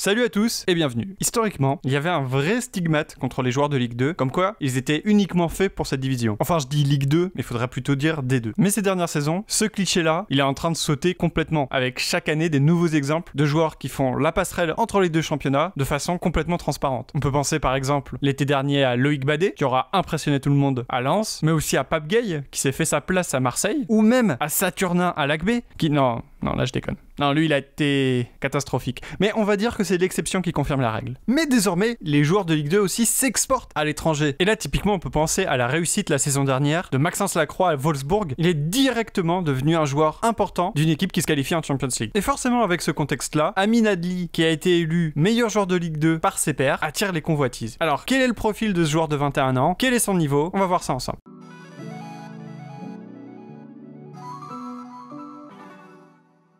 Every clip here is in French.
Salut à tous et bienvenue. Historiquement, il y avait un vrai stigmate contre les joueurs de Ligue 2, comme quoi ils étaient uniquement faits pour cette division. Enfin, je dis Ligue 2, mais il faudrait plutôt dire D2. Mais ces dernières saisons, ce cliché-là, il est en train de sauter complètement, avec chaque année des nouveaux exemples de joueurs qui font la passerelle entre les deux championnats de façon complètement transparente. On peut penser par exemple l'été dernier à Loïc Badet, qui aura impressionné tout le monde à Lens, mais aussi à Pape Gay, qui s'est fait sa place à Marseille, ou même à Saturnin à Lac qui non, non là je déconne. Non, lui, il a été catastrophique. Mais on va dire que c'est l'exception qui confirme la règle. Mais désormais, les joueurs de Ligue 2 aussi s'exportent à l'étranger. Et là, typiquement, on peut penser à la réussite la saison dernière de Maxence Lacroix à Wolfsburg. Il est directement devenu un joueur important d'une équipe qui se qualifie en Champions League. Et forcément, avec ce contexte-là, Amin Adli, qui a été élu meilleur joueur de Ligue 2 par ses pairs, attire les convoitises. Alors, quel est le profil de ce joueur de 21 ans Quel est son niveau On va voir ça ensemble.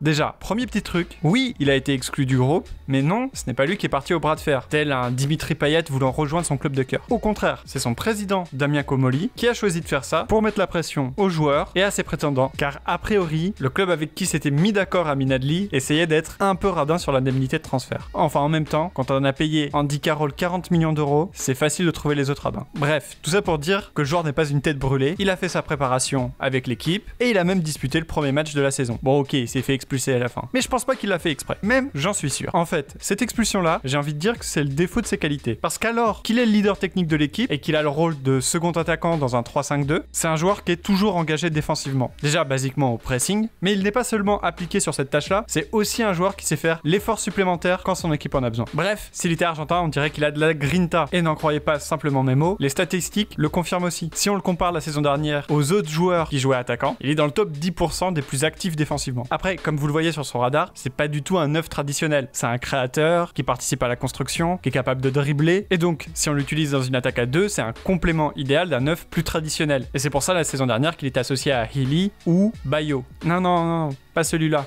Déjà, premier petit truc, oui, il a été exclu du groupe, mais non, ce n'est pas lui qui est parti au bras de fer, tel un Dimitri Payet voulant rejoindre son club de cœur. Au contraire, c'est son président, Damien Comoli, qui a choisi de faire ça pour mettre la pression aux joueurs et à ses prétendants, car a priori, le club avec qui s'était mis d'accord à Minadli essayait d'être un peu radin sur l'indemnité de transfert. Enfin, en même temps, quand on a payé Andy Carroll 40 millions d'euros, c'est facile de trouver les autres radins. Bref, tout ça pour dire que le joueur n'est pas une tête brûlée, il a fait sa préparation avec l'équipe et il a même disputé le premier match de la saison. Bon, ok, il s'est fait expulsé à la fin. Mais je pense pas qu'il l'a fait exprès. Même, j'en suis sûr. En fait, cette expulsion-là, j'ai envie de dire que c'est le défaut de ses qualités. Parce qu'alors qu'il est le leader technique de l'équipe et qu'il a le rôle de second attaquant dans un 3-5-2, c'est un joueur qui est toujours engagé défensivement. Déjà, basiquement au pressing, mais il n'est pas seulement appliqué sur cette tâche-là, c'est aussi un joueur qui sait faire l'effort supplémentaire quand son équipe en a besoin. Bref, s'il était argentin, on dirait qu'il a de la grinta. Et n'en croyez pas simplement mes mots, les statistiques le confirment aussi. Si on le compare la saison dernière aux autres joueurs qui jouaient attaquant, il est dans le top 10% des plus actifs défensivement. Après, comme vous le voyez sur son radar, c'est pas du tout un œuf traditionnel. C'est un créateur qui participe à la construction, qui est capable de dribbler. Et donc, si on l'utilise dans une attaque à deux, c'est un complément idéal d'un œuf plus traditionnel. Et c'est pour ça la saison dernière qu'il est associé à Healy ou Bayo. Non, non, non, pas celui-là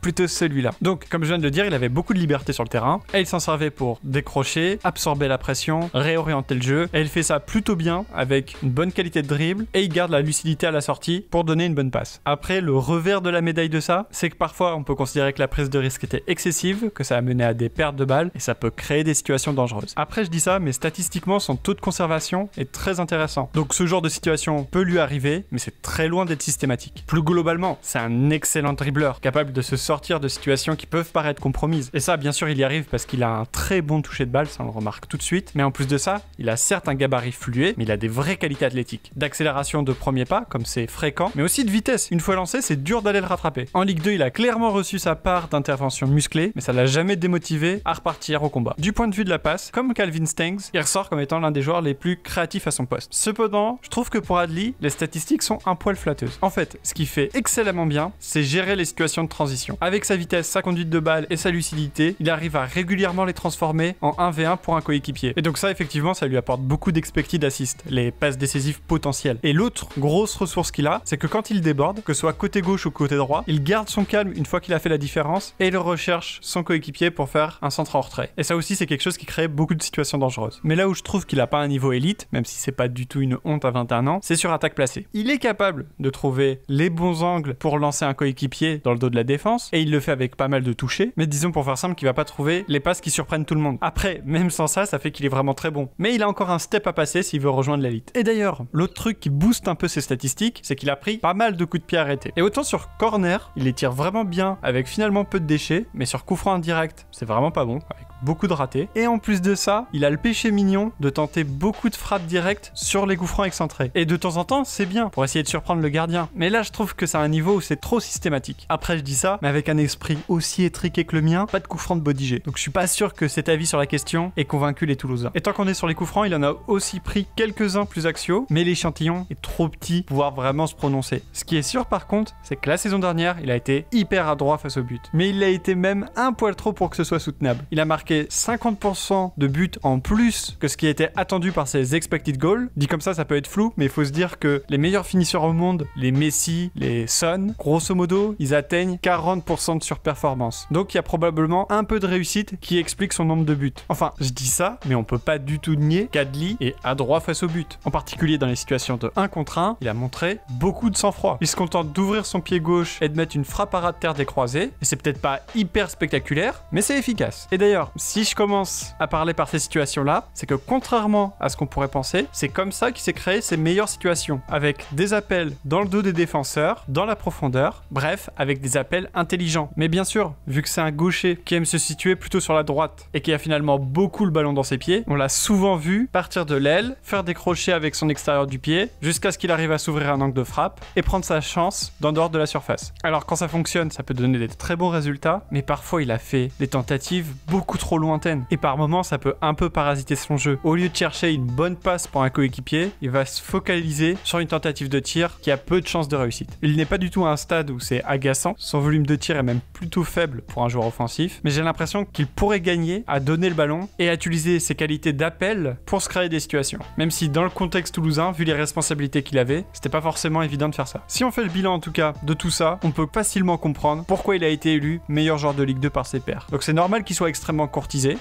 plutôt celui-là. Donc, comme je viens de le dire, il avait beaucoup de liberté sur le terrain et il s'en servait pour décrocher, absorber la pression, réorienter le jeu. Et il fait ça plutôt bien avec une bonne qualité de dribble et il garde la lucidité à la sortie pour donner une bonne passe. Après, le revers de la médaille de ça, c'est que parfois on peut considérer que la prise de risque était excessive, que ça a mené à des pertes de balles et ça peut créer des situations dangereuses. Après, je dis ça, mais statistiquement, son taux de conservation est très intéressant. Donc, ce genre de situation peut lui arriver, mais c'est très loin d'être systématique. Plus globalement, c'est un excellent dribbleur capable de se sortir de situations qui peuvent paraître compromises. Et ça, bien sûr, il y arrive parce qu'il a un très bon toucher de balle, ça on le remarque tout de suite. Mais en plus de ça, il a certes un gabarit fluet, mais il a des vraies qualités athlétiques. D'accélération de premier pas, comme c'est fréquent, mais aussi de vitesse. Une fois lancé, c'est dur d'aller le rattraper. En Ligue 2, il a clairement reçu sa part d'intervention musclée, mais ça l'a jamais démotivé à repartir au combat. Du point de vue de la passe, comme Calvin Stengs, il ressort comme étant l'un des joueurs les plus créatifs à son poste. Cependant, je trouve que pour Adli, les statistiques sont un poil flatteuses. En fait, ce qu'il fait excellemment bien, c'est gérer les situations de transition. Avec sa vitesse, sa conduite de balle et sa lucidité, il arrive à régulièrement les transformer en 1v1 pour un coéquipier. Et donc ça, effectivement, ça lui apporte beaucoup d'expected assist, les passes décisives potentielles. Et l'autre grosse ressource qu'il a, c'est que quand il déborde, que ce soit côté gauche ou côté droit, il garde son calme une fois qu'il a fait la différence et il recherche son coéquipier pour faire un centre en retrait. Et ça aussi, c'est quelque chose qui crée beaucoup de situations dangereuses. Mais là où je trouve qu'il a pas un niveau élite, même si c'est pas du tout une honte à 21 ans, c'est sur attaque placée. Il est capable de trouver les bons angles pour lancer un coéquipier dans le dos de la défense, et il le fait avec pas mal de touchés. Mais disons pour faire simple qu'il va pas trouver les passes qui surprennent tout le monde. Après, même sans ça, ça fait qu'il est vraiment très bon. Mais il a encore un step à passer s'il veut rejoindre l'élite. Et d'ailleurs, l'autre truc qui booste un peu ses statistiques, c'est qu'il a pris pas mal de coups de pied arrêtés. Et autant sur corner, il les tire vraiment bien avec finalement peu de déchets, mais sur coup franc indirect, c'est vraiment pas bon beaucoup de ratés. Et en plus de ça, il a le péché mignon de tenter beaucoup de frappes directes sur les coups excentrés. Et de temps en temps, c'est bien pour essayer de surprendre le gardien. Mais là, je trouve que c'est un niveau où c'est trop systématique. Après, je dis ça, mais avec un esprit aussi étriqué que le mien, pas de coups de Bodigé. Donc je suis pas sûr que cet avis sur la question ait convaincu les Toulousains. Et tant qu'on est sur les coups il en a aussi pris quelques-uns plus axiaux, mais l'échantillon est trop petit pour pouvoir vraiment se prononcer. Ce qui est sûr par contre, c'est que la saison dernière, il a été hyper adroit face au but. Mais il l'a été même un poil trop pour que ce soit soutenable. Il a marqué 50% de buts en plus que ce qui était attendu par ses expected goals. Dit comme ça, ça peut être flou, mais il faut se dire que les meilleurs finisseurs au monde, les Messi, les Son, grosso modo, ils atteignent 40% de surperformance. Donc il y a probablement un peu de réussite qui explique son nombre de buts. Enfin, je dis ça, mais on peut pas du tout nier qu'Adli est à droit face au but. En particulier dans les situations de 1 contre 1, il a montré beaucoup de sang-froid. Il se contente d'ouvrir son pied gauche et de mettre une frappe à ras de terre décroisée. Et c'est peut-être pas hyper spectaculaire, mais c'est efficace. Et d'ailleurs, si je commence à parler par ces situations-là, c'est que contrairement à ce qu'on pourrait penser, c'est comme ça qu'il s'est créé ses meilleures situations, avec des appels dans le dos des défenseurs, dans la profondeur, bref, avec des appels intelligents. Mais bien sûr, vu que c'est un gaucher qui aime se situer plutôt sur la droite et qui a finalement beaucoup le ballon dans ses pieds, on l'a souvent vu partir de l'aile, faire des crochets avec son extérieur du pied, jusqu'à ce qu'il arrive à s'ouvrir un angle de frappe et prendre sa chance d'en dehors de la surface. Alors quand ça fonctionne, ça peut donner des très bons résultats, mais parfois il a fait des tentatives beaucoup trop lointaine. Et par moments, ça peut un peu parasiter son jeu. Au lieu de chercher une bonne passe pour un coéquipier, il va se focaliser sur une tentative de tir qui a peu de chances de réussite. Il n'est pas du tout à un stade où c'est agaçant, son volume de tir est même plutôt faible pour un joueur offensif, mais j'ai l'impression qu'il pourrait gagner à donner le ballon et à utiliser ses qualités d'appel pour se créer des situations. Même si dans le contexte toulousain, vu les responsabilités qu'il avait, c'était pas forcément évident de faire ça. Si on fait le bilan en tout cas de tout ça, on peut facilement comprendre pourquoi il a été élu meilleur joueur de Ligue 2 par ses pairs. Donc c'est normal qu'il soit extrêmement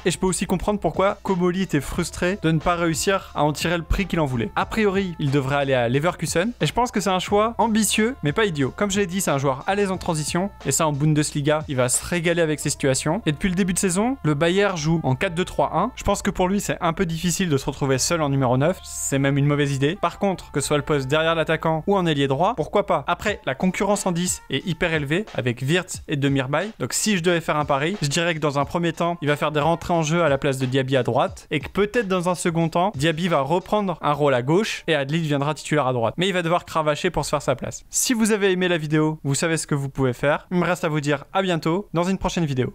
et je peux aussi comprendre pourquoi Komoli était frustré de ne pas réussir à en tirer le prix qu'il en voulait. A priori, il devrait aller à Leverkusen. Et je pense que c'est un choix ambitieux, mais pas idiot. Comme je l'ai dit, c'est un joueur à l'aise en transition. Et ça, en Bundesliga, il va se régaler avec ces situations. Et depuis le début de saison, le Bayer joue en 4-2-3-1. Je pense que pour lui, c'est un peu difficile de se retrouver seul en numéro 9. C'est même une mauvaise idée. Par contre, que ce soit le poste derrière l'attaquant ou en ailier droit, pourquoi pas Après, la concurrence en 10 est hyper élevée avec Wirtz et Demirbay. Donc si je devais faire un pari, je dirais que dans un premier temps, il va faire de des en jeu à la place de Diaby à droite et que peut-être dans un second temps, Diaby va reprendre un rôle à gauche et Adli viendra titulaire à droite. Mais il va devoir cravacher pour se faire sa place. Si vous avez aimé la vidéo, vous savez ce que vous pouvez faire. Il me reste à vous dire à bientôt dans une prochaine vidéo.